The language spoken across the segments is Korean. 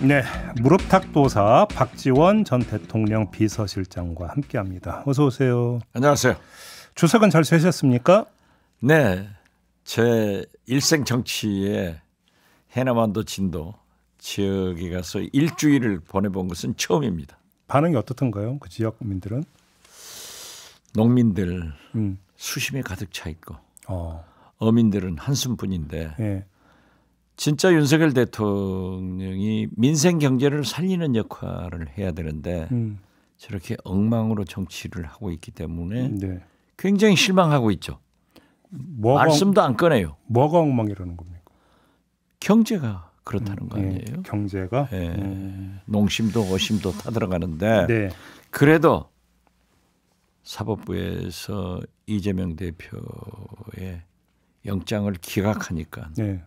네, 무릎탁도사 박지원 전 대통령 비서실장과 함께합니다. 어서 오세요. 안녕하세요. 주석은 잘 세셨습니까? 네, 제 일생 정치에 해남반도 진도 지역에 가서 일주일을 보내본 것은 처음입니다. 반응이 어떻던가요? 그 지역민들은? 농민들 음. 수심에 가득 차 있고 어. 어민들은 한숨뿐인데 예. 진짜 윤석열 대통령이 민생 경제를 살리는 역할을 해야 되는데 음. 저렇게 엉망으로 정치를 하고 있기 때문에 네. 굉장히 실망하고 있죠. 뭐가, 말씀도 안 꺼내요. 뭐가 엉망이라는 겁니까? 경제가 그렇다는 음, 거 예, 아니에요? 네, 경제가 네. 음. 농심도 어심도 타 들어가는데 네. 그래도 사법부에서 이재명 대표의 영장을 기각하니까 네.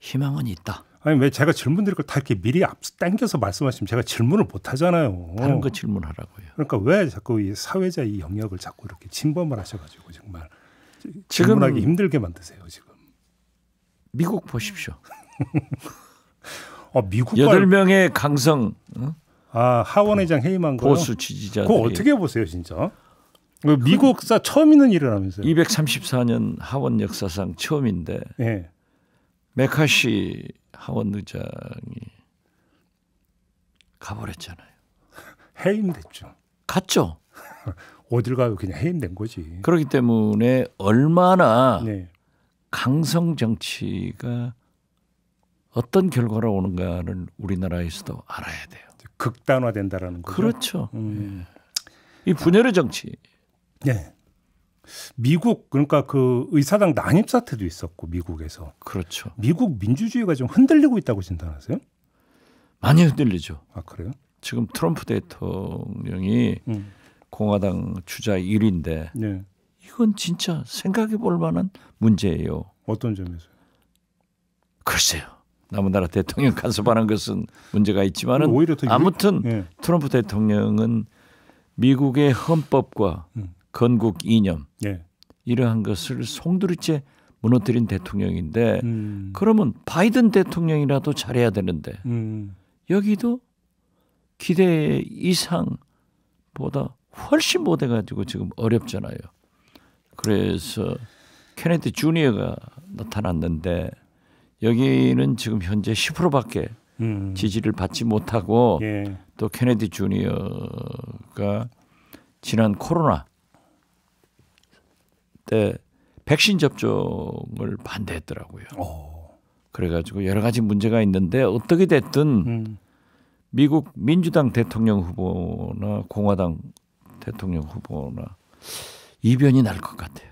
희망은 있다. 아니 왜 제가 질문 드릴 걸다 이렇게 미리 앞 당겨서 말씀하시면 제가 질문을 못 하잖아요. 다른 거 질문하라고요. 그러니까 왜 자꾸 이 사회자 이 영역을 자꾸 이렇게 침범을 하셔가지고 정말 질문하기 힘들게 만드세요 지금. 미국 보십시오. 아, 어, 미국 여덟 명의 강성. 응? 아 하원 회장 해임한 거 보수 지지자. 그거 어떻게 보세요 진짜? 미국사 처음 있는 일이라면서요. 234년 하원 역사상 처음인데. 네. 메카시 하원 의장이 가버렸잖아요. 해임됐죠. 갔죠. 어딜 가요? 그냥 해임된 거지. 그렇기 때문에 얼마나 네. 강성 정치가 어떤 결과로 오는가를 우리나라에서도 알아야 돼요. 극단화된다라는 거죠. 그렇죠. 음. 예. 이 분열의 정치. 네. 미국 그러니까 그 의사당 난입 사태도 있었고 미국에서 그렇죠. 미국 민주주의가 좀 흔들리고 있다고 진단하세요? 많이 흔들리죠. 아 그래요? 지금 트럼프 대통령이 음. 공화당 주자 1위인데 네. 이건 진짜 생각해 볼 만한 문제예요. 어떤 점에서? 글쎄요. 남은 나라 대통령 간섭하는 것은 문제가 있지만은 오히려 아무튼 예. 트럼프 대통령은 미국의 헌법과 음. 건국 이념 예. 이러한 것을 송두리째 무너뜨린 대통령인데 음. 그러면 바이든 대통령이라도 잘해야 되는데 음. 여기도 기대 이상보다 훨씬 못해가지고 지금 어렵잖아요. 그래서 케네디 주니어가 나타났는데 여기는 지금 현재 10%밖에 음. 지지를 받지 못하고 예. 또 케네디 주니어가 지난 코로나 때 백신 접종을 반대했더라고요. 오. 어. 그래가지고 여러 가지 문제가 있는데 어떻게 됐든 음. 미국 민주당 대통령 후보나 공화당 대통령 후보나 이변이 날 것 같아요.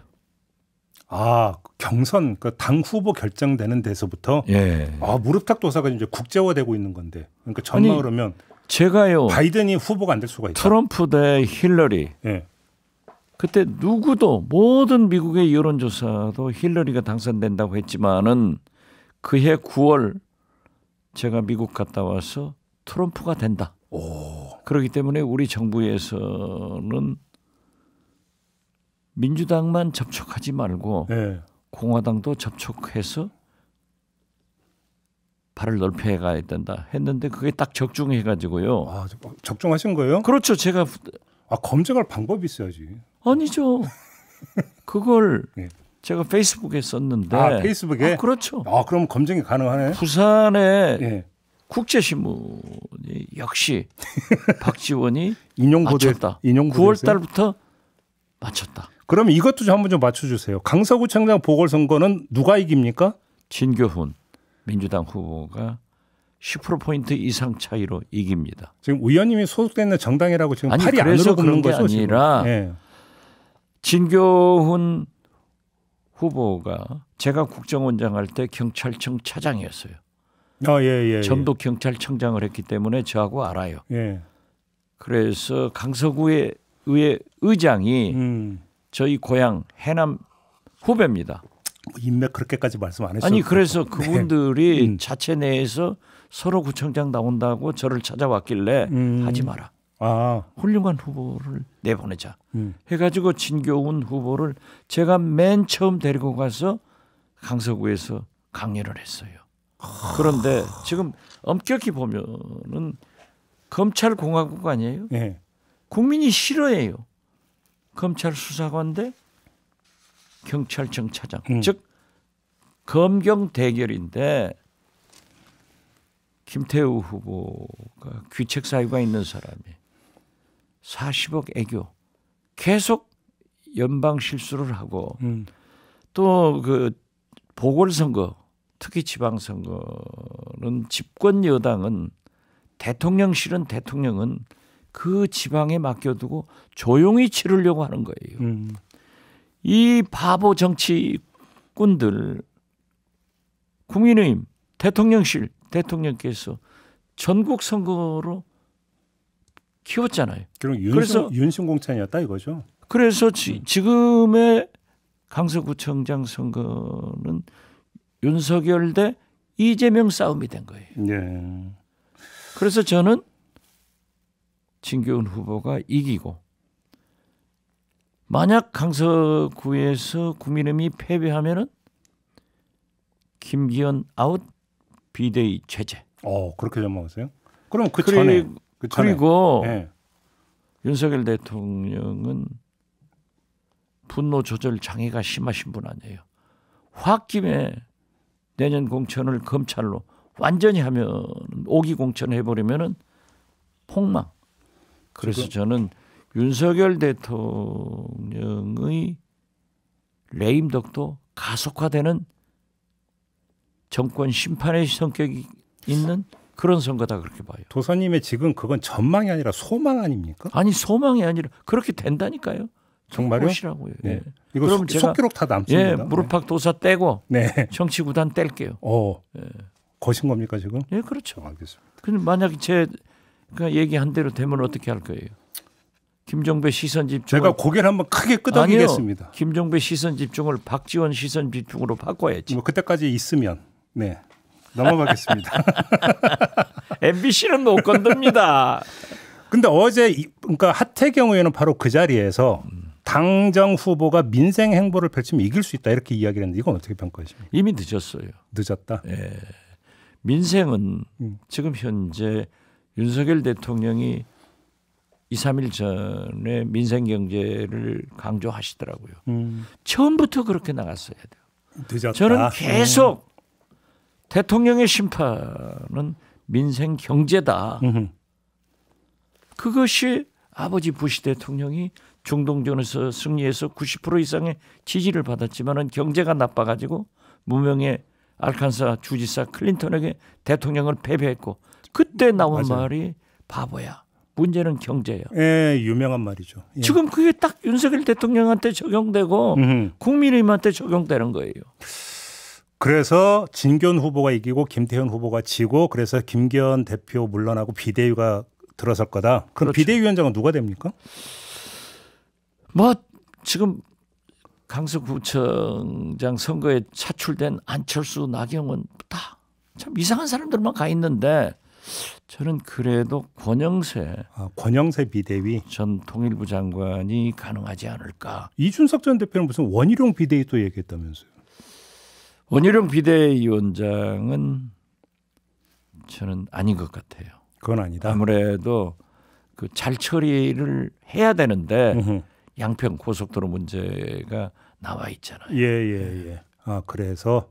아 경선 그 당 후보 결정되는 데서부터 예. 아 무릎탁 도사가 이제 국제화되고 있는 건데 그러니까 전망 그러면 제가요 바이든이 후보가 안 될 수가 있다. 트럼프 대 힐러리 예. 그때 누구도 모든 미국의 여론조사도 힐러리가 당선된다고 했지만은 그해 9월 제가 미국 갔다 와서 트럼프가 된다. 오. 그렇기 때문에 우리 정부에서는 민주당만 접촉하지 말고 네. 공화당도 접촉해서 발을 넓혀 가야 된다 했는데 그게 딱 적중해 가지고요. 아, 어, 적중하신 거예요? 그렇죠. 제가 아 검증할 방법이 있어야지. 아니죠. 그걸 네. 제가 페이스북에 썼는데. 아, 페이스북에? 아, 그렇죠. 아, 그럼 검증이 가능하네. 부산에 네. 예. 국제신문이 역시 박지원이 인용고대, 다인용고 9월 달부터 맞췄다. 그럼 이것도 좀 한번 좀 맞춰주세요. 강서구청장 보궐선거는 누가 이깁니까? 진교훈 민주당 후보가 10%포인트 이상 차이로 이깁니다. 지금 의원님이 소속되는 정당이라고 지금 아니, 팔이 안으로 굽는 거죠? 아니라 네. 진교훈 후보가 제가 국정원장 할 때 경찰청 차장이었어요. 아, 예, 예, 예, 전북 경찰청장을 했기 때문에 저하고 알아요. 예. 그래서 강서구의 의회 의장이 음. 저희 고향 해남 후배입니다. 인맥 그렇게까지 말씀 안하어요 아니 그래서 네. 그분들이 네. 자체 내에서 서로 구청장 나온다고 저를 찾아왔길래 음. 하지 마라. 아. 훌륭한 후보를 내보내자 음. 해가지고 진교훈 후보를 제가 맨 처음 데리고 가서 강서구에서 강연을 했어요. 그런데 지금 엄격히 보면은 검찰 공화국 아니에요? 네. 국민이 싫어해요. 검찰 수사관대 경찰청 차장, 음. 즉 검경 대결인데 김태우 후보가 귀책 사유가 있는 사람이 40억 애교 계속 연방 실수를 하고 음. 또그 보궐선거 특히 지방선거는 집권 여당은 대통령실은 대통령은 그 지방에 맡겨두고 조용히 치르려고 하는 거예요. 음. 이 바보 정치꾼들 국민의힘 대통령실 대통령께서 전국 선거로 키웠잖아요. 그럼 윤승, 그래서 윤승공찬이었다 이거죠. 그래서 지, 지금의 강서구청장 선거는 윤석열 대 이재명 싸움이 된 거예요. 네. 그래서 저는 진교훈 후보가 이기고 만약 강서구에서 국민의힘이 패배하면은 김기현 아웃 비대위 체제. 어 그렇게 전망하세요? 그럼 그 전에 그 그리고 네. 윤석열 대통령은 분노 조절 장애가 심하신 분 아니에요. 홧김에 내년 공천을 검찰로 완전히 하면 오기 공천 해버리면은 폭망. 그래서 지금. 저는 윤석열 대통령의 레임덕도 가속화되는 정권 심판의 성격이 있는 그런 선거다 그렇게 봐요. 도사님의 지금 그건 전망이 아니라 소망 아닙니까? 아니 소망이 아니라 그렇게 된다니까요. 정말요? 보라고요 네. 네. 이거 그럼 속, 제가, 속기록 다 남습니다. 예, 무릎팍 네. 도사 떼고 네. 정치 구단 뗄게요. 어, 예. 거신 겁니까 지금? 예, 그렇죠. 아, 알겠습니다. 근데 만약제 그 얘기한 대로 되면 어떻게 할 거예요? 김종배 시선 집중. 제가 고개를 한번 크게 끄덕이겠습니다. 아니요, 김종배 시선 집중을 박지원 시선 집중으로 바꿔야지. 뭐 그때까지 있으면. 네. 넘어가겠습니다. MBC는 못 건듭니다. 근데 어제 그러니까 하태 경우에는 바로 그 자리에서 당정 후보가 민생 행보를 펼치면 이길 수 있다 이렇게 이야기를 했는데 이건 어떻게 평가하십니까? 이미 늦었어요. 늦었다. 예. 민생은 음. 지금 현재 윤석열 대통령이 2, 3일 전에 민생 경제를 강조하시더라고요. 음. 처음부터 그렇게 나갔어야 돼요. 늦었다. 저는 계속 대통령의 심판은 민생 경제다. 그것이 아버지 부시 대통령이 중동전에서 승리해서 90% 이상의 지지를 받았지만은 경제가 나빠가지고 무명의 알칸사 주지사 클린턴에게 대통령을 패배했고 그때 나온 맞아요. 말이 바보야. 문제는 경제예요. 예, 유명한 말이죠. 예. 지금 그게 딱 윤석열 대통령한테 적용되고 음흠. 국민의힘한테 적용되는 거예요. 그래서 진견 후보가 이기고 김태현 후보가 지고 그래서 김기현 대표 물러나고 비대위가 들어설 거다. 그럼 그렇죠. 비대위원장은 누가 됩니까? 뭐 지금 강서구청장 선거에 차출된 안철수, 나경원 다참 이상한 사람들만 가 있는데 저는 그래도 권영세 아, 권영세 비대위 전 통일부 장관이 가능하지 않을까? 이준석 전 대표는 무슨 원희룡 비대위 또 얘기했다면서요? 원희룡 비대위원장은 저는 아닌 것 같아요. 그건 아니다. 아무래도 그 잘 처리를 해야 되는데 양평 고속도로 문제가 나와 있잖아요. 예, 예, 예. 아, 그래서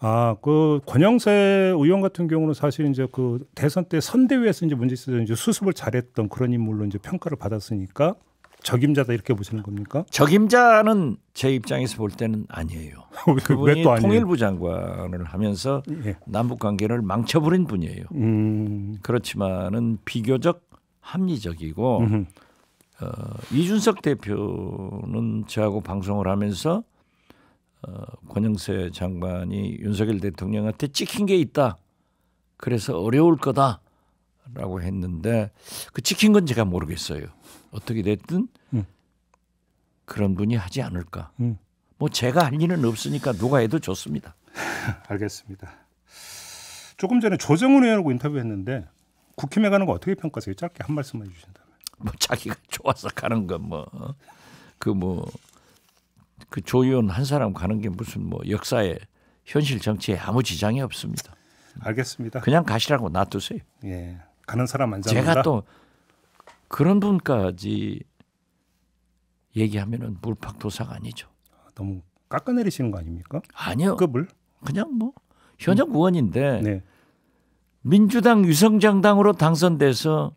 아, 그 권영세 의원 같은 경우는 사실 이제 그 대선 때 선대위에서 이제 문제 있어서 이제 수습을 잘했던 그런 인물로 이제 평가를 받았으니까 적임자다 이렇게 보시는 겁니까? 적임자는 제 입장에서 볼 때는 아니에요. 그분이 아니에요? 통일부 장관을 하면서 예. 남북 관계를 망쳐버린 분이에요. 음. 그렇지만은 비교적 합리적이고 어, 이준석 대표는 저하고 방송을 하면서 어, 권영세 장관이 윤석열 대통령한테 찍힌 게 있다. 그래서 어려울 거다라고 했는데 그 찍힌 건 제가 모르겠어요. 어떻게 됐든 음. 그런 분이 하지 않을까. 음. 뭐 제가 할 일은 없으니까 누가 해도 좋습니다. 알겠습니다. 조금 전에 조정훈 의원하고 인터뷰했는데 국힘에 가는 거 어떻게 평가하세요? 짧게 한 말씀만 해주신다면. 뭐 자기가 좋아서 가는 건뭐그 뭐 그 조의원 한 사람 가는 게 무슨 뭐 역사에 현실 정치에 아무 지장이 없습니다. 알겠습니다. 그냥 가시라고 놔두세요. 예, 가는 사람 안 잡는다. 제가 또 그런 분까지 얘기하면은 물팍도사가 아니죠. 아, 너무 깎아내리시는 거 아닙니까? 아니요. 급을 그 그냥 뭐 현역 음. 의원인데 네. 민주당 유성장당으로 당선돼서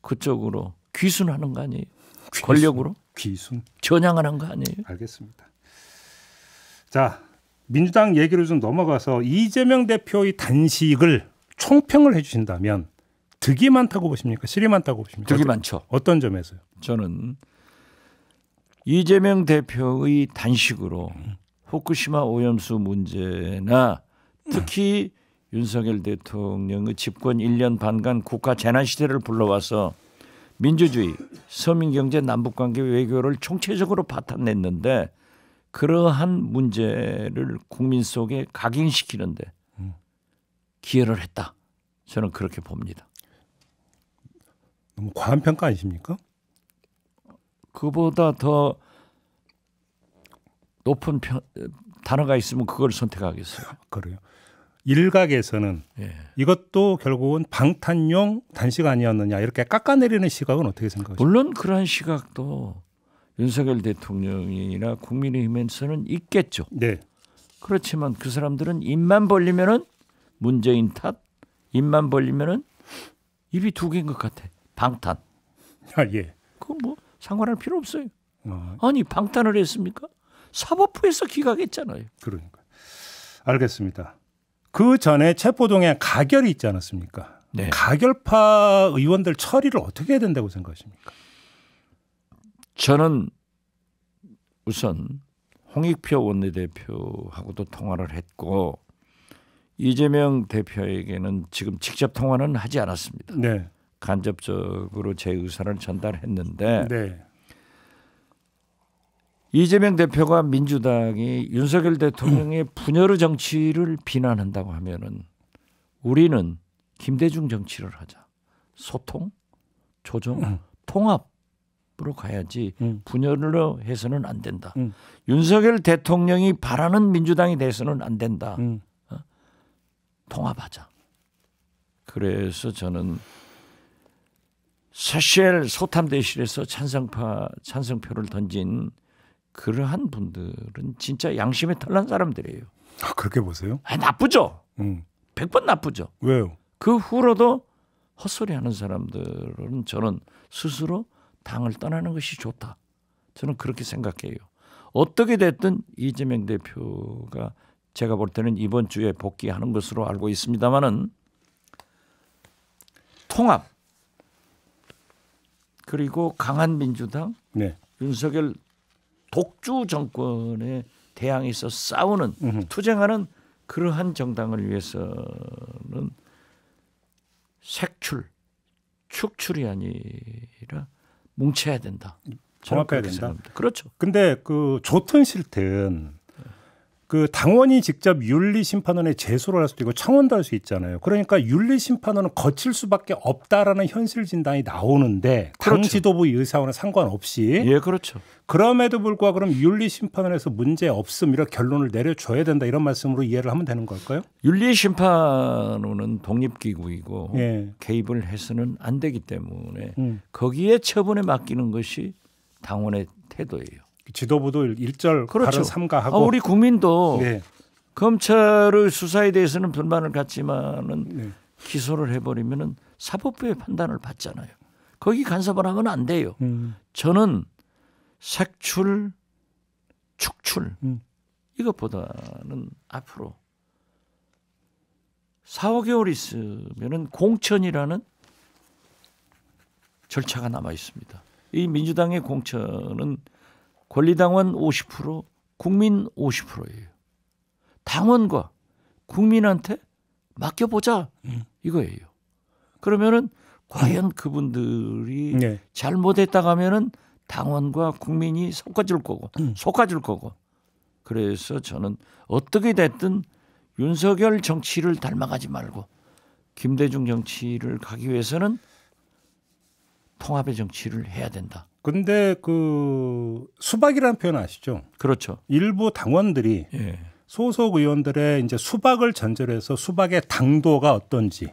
그쪽으로 귀순하는 거 아니에요? 귀순, 권력으로 귀순 전향하는 거 아니에요? 알겠습니다. 자 민주당 얘기로 좀 넘어가서 이재명 대표의 단식을 총평을 해주신다면 득이 많다고 보십니까? 실이 많다고 보십니까? 득이 많죠. 어떤 점에서요? 저는 이재명 대표의 단식으로 음. 후쿠시마 오염수 문제나 특히 윤석열 대통령의 집권 1년 반간 국가 재난 시대를 불러와서 민주주의, 서민 경제, 남북 관계 외교를 총체적으로 바탕냈는데 그러한 문제를 국민 속에 각인시키는데 음. 기여를 했다. 저는 그렇게 봅니다. 너무 뭐 과한 평가 아니십니까? 그보다 더 높은 평, 단어가 있으면 그걸 선택하겠어요. 아, 그래요. 일각에서는 예. 이것도 결국은 방탄용 단식 아니었느냐 이렇게 깎아내리는 시각은 어떻게 생각하십니 물론 그러 시각도 윤석열 대통령이나 국민의힘에서는 있겠죠. 네. 그렇지만 그 사람들은 입만 벌리면은 문재인 탓, 입만 벌리면은 입이 두 개인 것 같아. 방탄. 아 예. 그뭐 상관할 필요 없어요. 아. 아니 방탄을 했습니까? 사법부에서 기각했잖아요. 그러니까. 알겠습니다. 그 전에 체포동의 가결이 있지 않았습니까? 네. 가결파 의원들 처리를 어떻게 해야 된다고 생각하십니까? 저는 우선 홍익표 원내대표하고도 통화를 했고 이재명 대표에게는 지금 직접 통화는 하지 않았습니다. 네. 간접적으로 제 의사를 전달했는데 네. 이재명 대표가 민주당이 윤석열 대통령의 분열의 정치를 비난한다고 하면은 우리는 김대중 정치를 하자. 소통, 조정, 음. 통합으로 가야지 음. 분열로 해서는 안 된다. 음. 윤석열 대통령이 바라는 민주당이 돼서는 안 된다. 음. 어? 통합하자. 그래서 저는 사실 소탐대실에서 찬성파 찬성표를 던진 그러한 분들은 진짜 양심에 탈난 사람들이에요. 아, 그렇게 보세요? 아, 나쁘죠. 음. 100번 나쁘죠. 왜요? 그 후로도 헛소리 하는 사람들은 저는 스스로 당을 떠나는 것이 좋다. 저는 그렇게 생각해요. 어떻게 됐든 이재명 대표가 제가 볼 때는 이번 주에 복귀하는 것으로 알고 있습니다만은 통합 그리고 강한 민주당, 네. 윤석열 독주 정권의 대항에서 싸우는 음흠. 투쟁하는 그러한 정당을 위해서는 색출, 축출이 아니라 뭉쳐야 된다. 정확해야 된다. 생각합니다. 그렇죠. 근데 그 좋든 싫든 그 당원이 직접 윤리 심판원에 제소를 할 수도 있고 청원도 할 수 있잖아요. 그러니까 윤리 심판원은 거칠 수밖에 없다라는 현실 진단이 나오는데 그렇죠. 당 지도부 의사와는 상관없이 예, 그렇죠. 그럼에도 불구하고 그럼 윤리 심판원에서 문제 없음 이런 결론을 내려줘야 된다 이런 말씀으로 이해를 하면 되는 걸까요? 윤리 심판원은 독립 기구이고 예. 개입을 해서는 안 되기 때문에 음. 거기에 처분에 맡기는 것이 당원의 태도예요. 지도부도 일절 그렇죠. 삼가하고 아, 우리 국민도 네. 검찰의 수사에 대해서는 불만을 갖지만은 네. 기소를 해버리면은 사법부의 판단을 받잖아요. 거기 간섭을 하면 안 돼요. 음. 저는 색출, 축출 음. 이것보다는 앞으로 4, 5개월 있으면은 공천이라는 절차가 남아 있습니다. 이 민주당의 공천은 권리당원 50%, 국민 50%예요. 당원과 국민한테 맡겨보자 음. 이거예요. 그러면은 과연 그분들이 네. 잘못했다 가면은 당원과 국민이 속아줄 거고 음. 속아줄 거고 그래서 저는 어떻게 됐든 윤석열 정치를 닮아가지 말고 김대중 정치를 가기 위해서는 통합의 정치를 해야 된다. 근데 그 수박이라는 표현 아시죠? 그렇죠. 일부 당원들이 예. 소속 의원들의 이제 수박을 전제로 해서 수박의 당도가 어떤지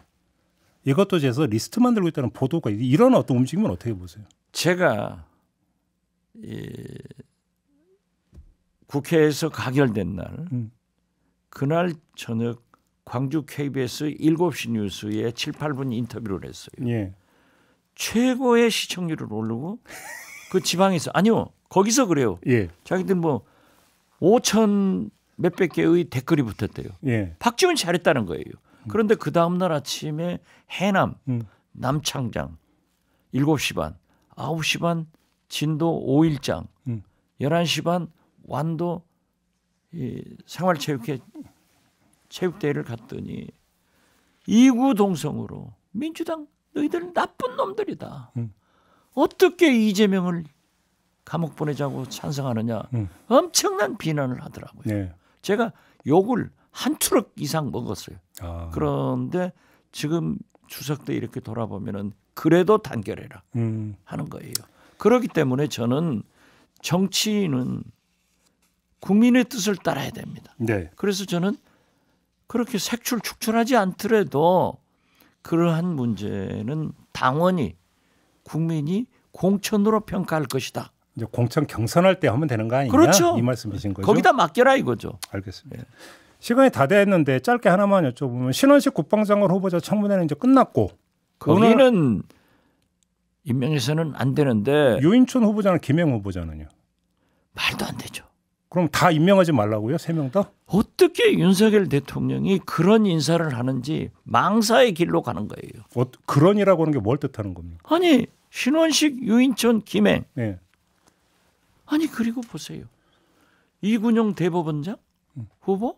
이것도 재서 리스트 만들고 있다는 보도가 이런 어떤 움직임은 어떻게 보세요? 제가 이 국회에서 가결된 날 음. 그날 저녁 광주 KBS 7시 뉴스에 7, 8분 인터뷰를 했어요. 예. 최고의 시청률을 올르고그 지방에서 아니요 거기서 그래요. 예. 자기들 뭐 5천 몇백 개의 댓글이 붙었대요. 예. 박지원 잘했다는 거예요. 음. 그런데 그 다음 날 아침에 해남 음. 남창장 7시 반, 9시 반 진도 5일장, 음. 11시 반 완도 이 생활체육회 체육대회를 갔더니 이구동성으로 민주당 너희들은 나쁜 놈들이다. 음. 어떻게 이재명을 감옥 보내자고 찬성하느냐 음. 엄청난 비난을 하더라고요. 네. 제가 욕을 한 트럭 이상 먹었어요. 아. 그런데 지금 추석 때 이렇게 돌아보면은 그래도 단결해라 음. 하는 거예요. 그렇기 때문에 저는 정치인은 국민의 뜻을 따라야 됩니다. 네. 그래서 저는 그렇게 색출 축출하지 않더라도 그러한 문제는 당원이 국민이 공천으로 평가할 것이다. 이제 공천 경선할 때 하면 되는 거 아니냐? 그렇죠. 이 말씀이신 거죠. 거기다 맡겨라 이거죠. 알겠습니다. 예. 시간이 다 됐는데 짧게 하나만 여쭤보면 신원식 국방장관 후보자 청문회는 이제 끝났고 거기는 임명해서는 안 되는데 유인촌 후보자는 김행 후보자는요. 말도 안 되죠. 그럼 다 임명하지 말라고요? 세 명 다? 어떻게 윤석열 대통령이 그런 인사를 하는지 망사의 길로 가는 거예요. 어, 그런이라고 하는 게 뭘 뜻하는 겁니까? 아니 신원식, 유인천, 김행. 네. 아니 그리고 보세요. 이군용 대법원장 음. 후보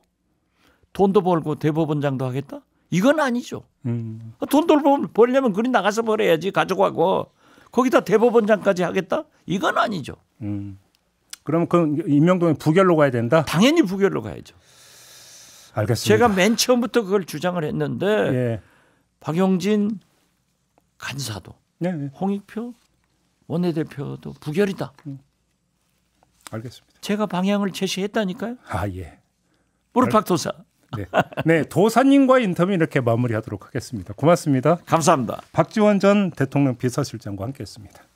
돈도 벌고 대법원장도 하겠다? 이건 아니죠. 음. 아, 돈도 벌려면 그리 나가서 벌어야지 가져가고 거기다 대법원장까지 하겠다? 이건 아니죠. 음. 그러면그임명동의 부결로 가야 된다? 당연히 부결로 가야죠. 알겠습니다. 제가 맨 처음부터 그걸 주장을 했는데 예. 박영진 간사도 네, 네. 홍익표 원내대표도 부결이다. 음. 알겠습니다. 제가 방향을 제시했다니까요. 아 예. 무릎팍 도사. 네. 네, 도사님과 인터뷰 이렇게 마무리하도록 하겠습니다. 고맙습니다. 감사합니다. 박지원 전 대통령 비서실장과 함께했습니다.